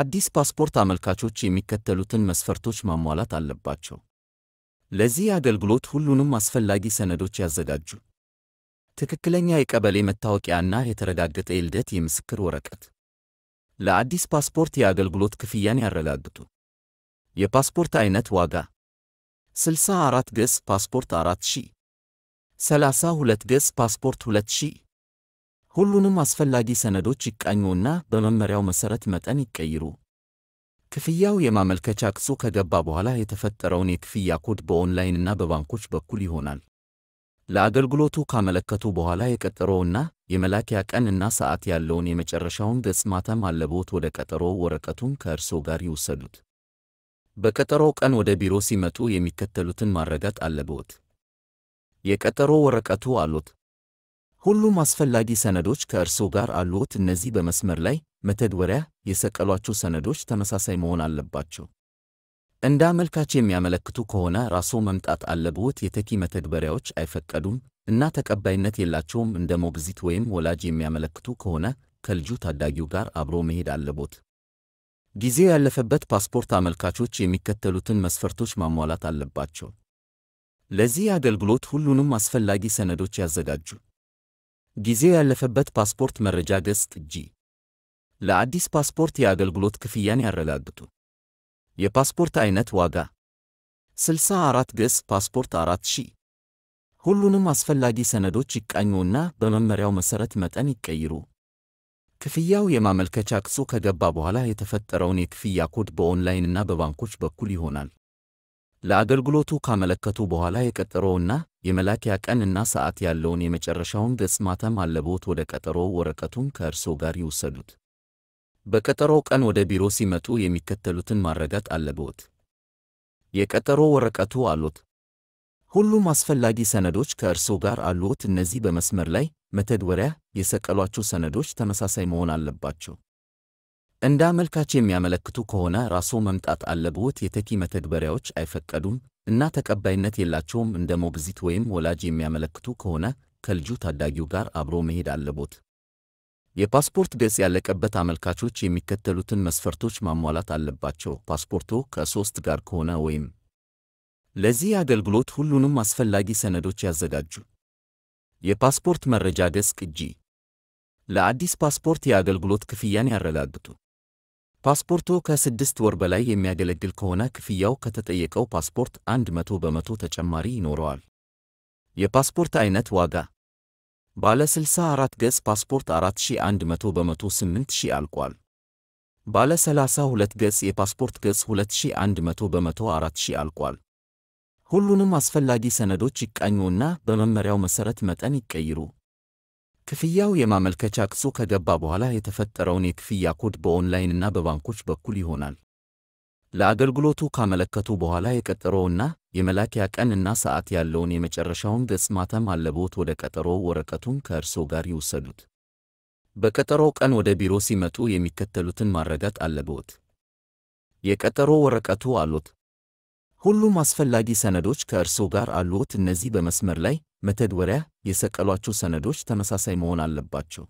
አዲስ ፓስፖርት አመልካቾች የሚከተሉትን መስፈርቶች ማሟላት አለባቸው። ለዚህ አገልግሎት ሁሉንም አስፈላጊ ሰነዶች ያዘጋጁ። ትክክለኛ የቀበሌ መታወቂያና የተረጋገጠ የልደት የምስክር ወረቀት። ለአዲስ ፓስፖርት የአገልግሎት ክፍያን ያረጋግጡ። የፓስፖርት አይነት ዋጋ 64 ገጽ ፓስፖርት 4000፣ 32 ገጽ ፓስፖርት 2000 ሁሉንም አስፈላጊ ሰነዶች ይቃኙና በመመሪያው መሠረት መጠን ይቀይሩ። ክፍያው የማመልከቻ ቅጹ ከገባ በኋላ የተፈጠረውን የክፍያ ኮድ በኦንላይንና በባንኮች በኩል ይሆናል። ለአገልግሎቱ ካመለከቱ በኋላ የቀጠሮውና የመላኪያ ቀን እና ሰዓት ያለውን የመጨረሻውን ገጽ ማተም አለቦት። ወደ ቀጠሮ ወረቀቱን ከእርሶ ጋር ይውሰዱት። በቀጠሮው ቀን ወደ ቢሮ ሲመጡ የሚከተሉትን ማረጋት አለቦት። የቀጠሮ ወረቀቱ አሎት ሁሉም አስፈላጊ ሰነዶች ከእርስዎ ጋር አሉዎት። እነዚህ በመስመር ላይ መተግበሪያ የሰቀሏቸው ሰነዶች ተመሳሳይ መሆን አለባቸው። እንደ አመልካች የሚያመለክቱ ከሆነ ራስዎ መምጣት አለብዎት። የተኪ መተግበሪያዎች አይፈቀዱም እና ተቀባይነት የላቸውም። እንደ ሞግዚት ወይም ወላጅ የሚያመለክቱ ከሆነ ከልጁ ታዳጊው ጋር አብሮ መሄድ አለቦት። ጊዜው ያለፈበት ፓስፖርት አመልካቾች የሚከተሉትን መስፈርቶች ማሟላት አለባቸው። ለዚህ አገልግሎት ሁሉንም አስፈላጊ ሰነዶች ያዘጋጁ። ጊዜው ያለፈበት ፓስፖርት መረጃ ገጽ እጂ ለአዲስ ፓስፖርት የአገልግሎት ክፍያን ያረጋግጡ። የፓስፖርት አይነት ዋጋ 64 ገጽ ፓስፖርት 4000 ሁሉንም አስፈላጊ ሰነዶች ይቃኙና በመመሪያው መሠረት መጠን ይቀይሩ። ክፍያው የማመልከቻ ቅጹ ከገባ በኋላ የተፈጠረውን የክፍያ ኮድ በኦንላይንና በባንኮች በኩል ይሆናል። ለአገልግሎቱ ካመለከቱ በኋላ የቀጠሮውና የመላኪያ ቀን እና ሰዓት ያለውን የመጨረሻውን ገጽ ማተም ወደ ቀጠሮው ወረቀቱን ከእርሶ ጋር ይውሰዱት። በቀጠሮው ቀን ወደ ቢሮ ሲመጡ የሚከተሉትን ማረጋት አለቦት። የቀጠሮ ወረቀቱ አሎት። ሁሉም አስፈላጊ ሰነዶች ከእርሶ ጋር አሉት እነዚህ በመስመር ላይ መተግበሪያ የሰቀሏቸው ሰነዶች ተመሳሳይ መሆን አለባቸው። እንደ አመልካች የሚያመለክቱ ከሆነ ራስዎ መምጣት አለብዎት። የተኪ መተግበሪያዎች አይፈቀዱም እና ተቀባይነት የላቸውም። እንደ ሞግዚት ወይም ወላጅ የሚያመለክቱ ከሆነ ከልጁ ታዳጊው ጋር አብሮ መሄድ አለብዎት። የፓስፖርት ገጽ ያለቀበት አመልካቾች የሚከተሉትን መስፈርቶች ማሟላት አለባቸው። ፓስፖርቶ ከሶስት ጋር ከሆነ ወይም ለዚህ አገልግሎት ሁሉንም አስፈላጊ ሰነዶች ያዘጋጁ። የፓስፖርት መረጃ ገጽ ቅጂ ለአዲስ ፓስፖርት የአገልግሎት ክፍያን ያረጋግጡ። ፓስፖርቶ ከስድስት ወር በላይ የሚያገለግል ከሆነ ክፍያው ከተጠየቀው ፓስፖርት አንድ መቶ በመቶ ተጨማሪ ይኖረዋል። የፓስፖርት አይነት ዋጋ ባለ 64 ገጽ ፓስፖርት 4100 በመቶ 8000 አልቋል። ባለ 32 ገጽ የፓስፖርት ገጽ 2100 በመቶ 4000 አልቋል። ሁሉንም አስፈላጊ ሰነዶች ይቃኙና በመመሪያው መሠረት መጠን ይቀይሩ። ክፍያው የማመልከቻ ቅጹ ከገባ በኋላ የተፈጠረውን የክፍያ ኮድ በኦንላይንና በባንኮች በኩል ይሆናል። ለአገልግሎቱ ካመለከቱ በኋላ የቀጠሮውና የመላኪያ ቀን እና ሰዓት ያለውን የመጨረሻውን ገጽ ማተም አለብዎት። ወደ ቀጠሮ ወረቀቱን ከእርስዎ ጋር ይውሰዱት። በቀጠሮ ቀን ወደ ቢሮ ሲመጡ የሚከተሉትን ማረጋት አለብዎት። የቀጠሮ ወረቀቱ አሎት? ሁሉም አስፈላጊ ሰነዶች ከእርስዎ ጋር አሉዎት። እነዚህ በመስመር ላይ መተግበሪያ የሰቀሏቸው ሰነዶች ተመሳሳይ መሆን አለባቸው።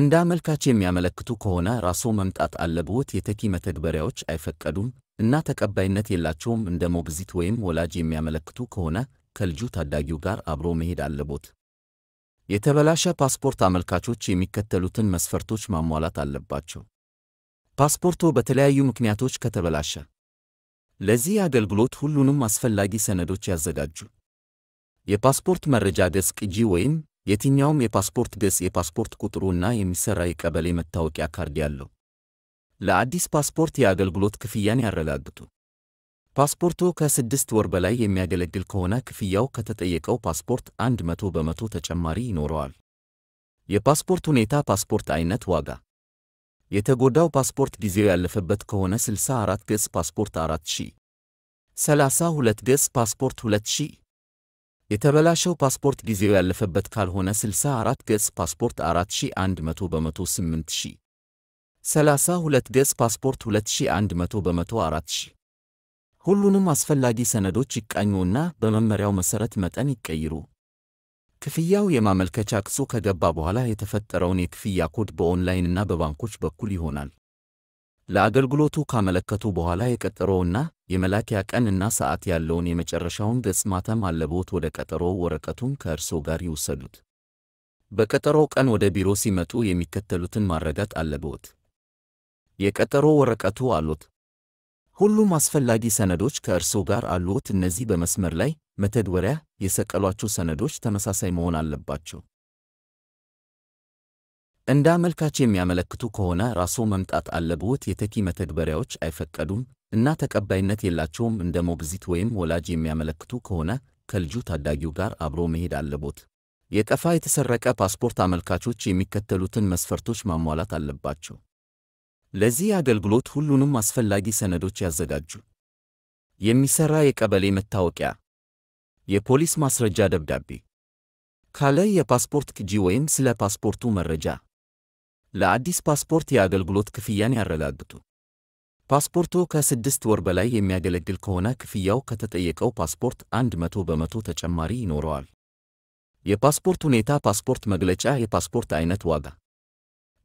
እንደ አመልካች የሚያመለክቱ ከሆነ ራስዎ መምጣት አለብዎት። የተኪ መተግበሪያዎች አይፈቀዱም እና ተቀባይነት የላቸውም። እንደ ሞግዚት ወይም ወላጅ የሚያመለክቱ ከሆነ ከልጁ ታዳጊው ጋር አብሮ መሄድ አለቦት። የተበላሸ ፓስፖርት አመልካቾች የሚከተሉትን መስፈርቶች ማሟላት አለባቸው። ፓስፖርቶ በተለያዩ ምክንያቶች ከተበላሸ ለዚህ አገልግሎት ሁሉንም አስፈላጊ ሰነዶች ያዘጋጁ። የፓስፖርት መረጃ ደስ ቅጂ ወይም የትኛውም የፓስፖርት ገጽ የፓስፖርት ቁጥሩ እና የሚሠራ የቀበሌ መታወቂያ ካርድ ያለው። ለአዲስ ፓስፖርት የአገልግሎት ክፍያን ያረጋግጡ። ፓስፖርቱ ከስድስት ወር በላይ የሚያገለግል ከሆነ ክፍያው ከተጠየቀው ፓስፖርት አንድ መቶ በመቶ ተጨማሪ ይኖረዋል። የፓስፖርት ሁኔታ፣ ፓስፖርት አይነት፣ ዋጋ የተጎዳው ፓስፖርት ጊዜው ያለፈበት ከሆነ 64 ገጽ ፓስፖርት 4000፣ 32 ገጽ ፓስፖርት 2000። የተበላሸው ፓስፖርት ጊዜው ያለፈበት ካልሆነ 64 ገጽ ፓስፖርት 4100 በመቶ 8000፣ 32 ገጽ ፓስፖርት 2100 በመቶ 4000። ሁሉንም አስፈላጊ ሰነዶች ይቃኙና በመመሪያው መሠረት መጠን ይቀይሩ። ክፍያው የማመልከቻ ቅጾ ከገባ በኋላ የተፈጠረውን የክፍያ ኮድ በኦንላይንና በባንኮች በኩል ይሆናል። ለአገልግሎቱ ካመለከቱ በኋላ የቀጠሮውና የመላኪያ ቀን እና ሰዓት ያለውን የመጨረሻውን ገጽ ማተም አለቦት። ወደ ቀጠሮ ወረቀቱን ከእርሶ ጋር ይውሰዱት። በቀጠሮ ቀን ወደ ቢሮ ሲመጡ የሚከተሉትን ማረጋት አለቦት። የቀጠሮ ወረቀቱ አሎት? ሁሉም አስፈላጊ ሰነዶች ከእርስዎ ጋር አሉዎት። እነዚህ በመስመር ላይ መተግበሪያ የሰቀሏቸው ሰነዶች ተመሳሳይ መሆን አለባቸው። እንደ አመልካች የሚያመለክቱ ከሆነ ራስዎ መምጣት አለብዎት። የተኪ መተግበሪያዎች አይፈቀዱም እና ተቀባይነት የላቸውም። እንደ ሞግዚት ወይም ወላጅ የሚያመለክቱ ከሆነ ከልጁ ታዳጊው ጋር አብሮ መሄድ አለብዎት። የጠፋ የተሰረቀ ፓስፖርት አመልካቾች የሚከተሉትን መስፈርቶች ማሟላት አለባቸው። ለዚህ አገልግሎት ሁሉንም አስፈላጊ ሰነዶች ያዘጋጁ። የሚሰራ የቀበሌ መታወቂያ፣ የፖሊስ ማስረጃ ደብዳቤ ካለ የፓስፖርት ቅጂ ወይም ስለ ፓስፖርቱ መረጃ። ለአዲስ ፓስፖርት የአገልግሎት ክፍያን ያረጋግጡ። ፓስፖርቱ ከስድስት ወር በላይ የሚያገለግል ከሆነ ክፍያው ከተጠየቀው ፓስፖርት አንድ መቶ በመቶ ተጨማሪ ይኖረዋል። የፓስፖርት ሁኔታ፣ ፓስፖርት መግለጫ፣ የፓስፖርት አይነት፣ ዋጋ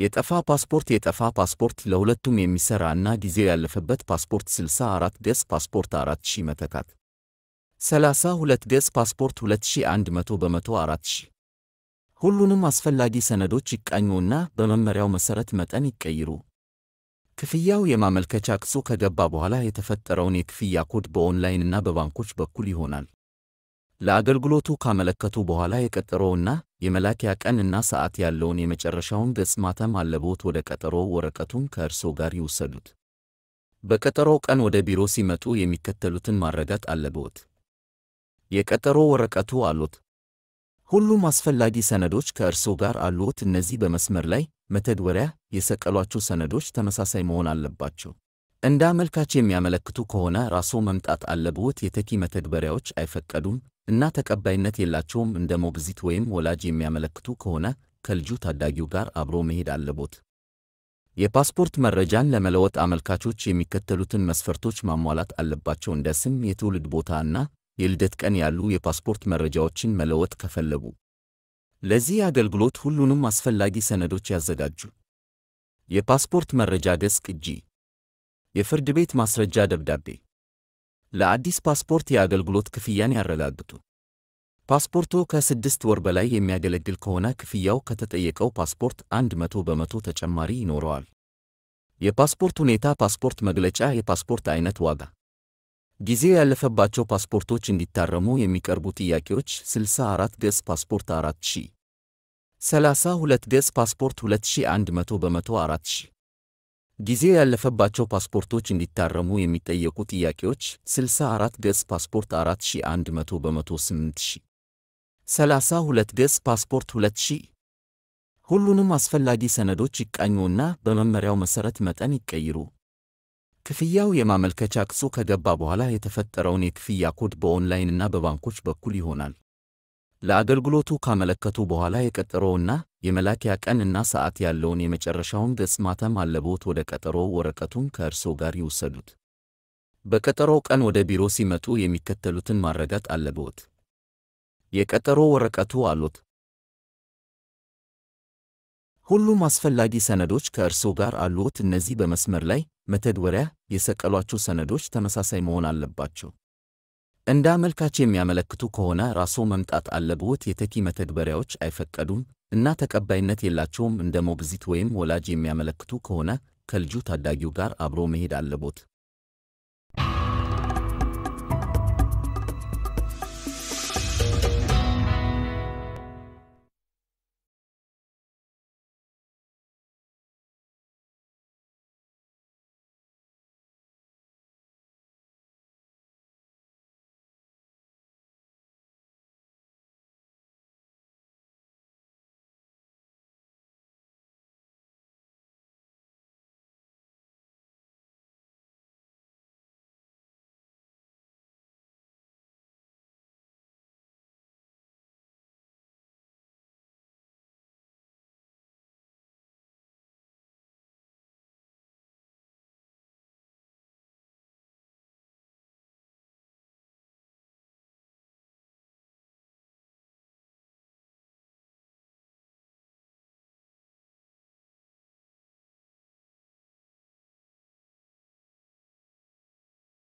የጠፋ ፓስፖርት የጠፋ ፓስፖርት ለሁለቱም የሚሰራ እና ጊዜው ያለፈበት ፓስፖርት 64 ገጽ ፓስፖርት 4000 መተካት 32 ገጽ ፓስፖርት 2100 በመቶ 4000 ሁሉንም አስፈላጊ ሰነዶች ይቃኙና በመመሪያው መሰረት መጠን ይቀይሩ። ክፍያው የማመልከቻ ቅጹ ከገባ በኋላ የተፈጠረውን የክፍያ ኮድ በኦንላይንና በባንኮች በኩል ይሆናል። ለአገልግሎቱ ካመለከቱ በኋላ የቀጠሮውና የመላኪያ ቀን እና ሰዓት ያለውን የመጨረሻውን ገጽ ማተም አለቦት ወደ ቀጠሮ ወረቀቱን ከእርሶ ጋር ይውሰዱት። በቀጠሮው ቀን ወደ ቢሮ ሲመጡ የሚከተሉትን ማረጋት አለቦት። የቀጠሮ ወረቀቱ አሎት? ሁሉም አስፈላጊ ሰነዶች ከእርሶ ጋር አሉት እነዚህ በመስመር ላይ መተግበሪያ የሰቀሏቸው ሰነዶች ተመሳሳይ መሆን አለባቸው። እንደ አመልካች የሚያመለክቱ ከሆነ ራስዎ መምጣት አለብዎት። የተኪ መተግበሪያዎች አይፈቀዱም። እና ተቀባይነት የላቸውም እንደ ሞግዚት ወይም ወላጅ የሚያመለክቱ ከሆነ ከልጁ ታዳጊው ጋር አብሮ መሄድ አለቦት። የፓስፖርት መረጃን ለመለወጥ አመልካቾች የሚከተሉትን መስፈርቶች ማሟላት አለባቸው። እንደ ስም፣ የትውልድ ቦታ እና የልደት ቀን ያሉ የፓስፖርት መረጃዎችን መለወጥ ከፈለጉ ለዚህ አገልግሎት ሁሉንም አስፈላጊ ሰነዶች ያዘጋጁ። የፓስፖርት መረጃ ደስክ፣ እጂ፣ የፍርድ ቤት ማስረጃ ደብዳቤ ለአዲስ ፓስፖርት የአገልግሎት ክፍያን ያረጋግጡ። ፓስፖርቱ ከስድስት ወር በላይ የሚያገለግል ከሆነ ክፍያው ከተጠየቀው ፓስፖርት አንድ መቶ በመቶ ተጨማሪ ይኖረዋል። የፓስፖርት ሁኔታ ፓስፖርት መግለጫ የፓስፖርት አይነት ዋጋ ጊዜ ያለፈባቸው ፓስፖርቶች እንዲታረሙ የሚቀርቡ ጥያቄዎች 64 ገጽ ፓስፖርት 4000 32 ገጽ ፓስፖርት 2100 በመቶ 4000 ጊዜ ያለፈባቸው ፓስፖርቶች እንዲታረሙ የሚጠየቁ ጥያቄዎች 64 ገጽ ፓስፖርት 4100 በመቶ 8000 32 ገጽ ፓስፖርት 2000 ሁሉንም አስፈላጊ ሰነዶች ይቃኙና በመመሪያው መሠረት መጠን ይቀይሩ። ክፍያው የማመልከቻ ቅጹ ከገባ በኋላ የተፈጠረውን የክፍያ ኮድ በኦንላይንና በባንኮች በኩል ይሆናል። ለአገልግሎቱ ካመለከቱ በኋላ የቀጠሮውና የመላኪያ ቀን እና ሰዓት ያለውን የመጨረሻውን ገጽ ማተም አለቦት። ወደ ቀጠሮ ወረቀቱን ከእርሶ ጋር ይውሰዱት። በቀጠሮው ቀን ወደ ቢሮ ሲመጡ የሚከተሉትን ማረጋት አለቦት። የቀጠሮ ወረቀቱ አሎት። ሁሉም አስፈላጊ ሰነዶች ከእርሶ ጋር አሉዎት። እነዚህ በመስመር ላይ መተግበሪያ የሰቀሏቸው ሰነዶች ተመሳሳይ መሆን አለባቸው። እንደ አመልካች የሚያመለክቱ ከሆነ ራስዎ መምጣት አለብዎት። የተኪ መተግበሪያዎች አይፈቀዱም። እና ተቀባይነት የላቸውም እንደ ሞግዚት ወይም ወላጅ የሚያመለክቱ ከሆነ ከልጁ ታዳጊው ጋር አብሮ መሄድ አለቦት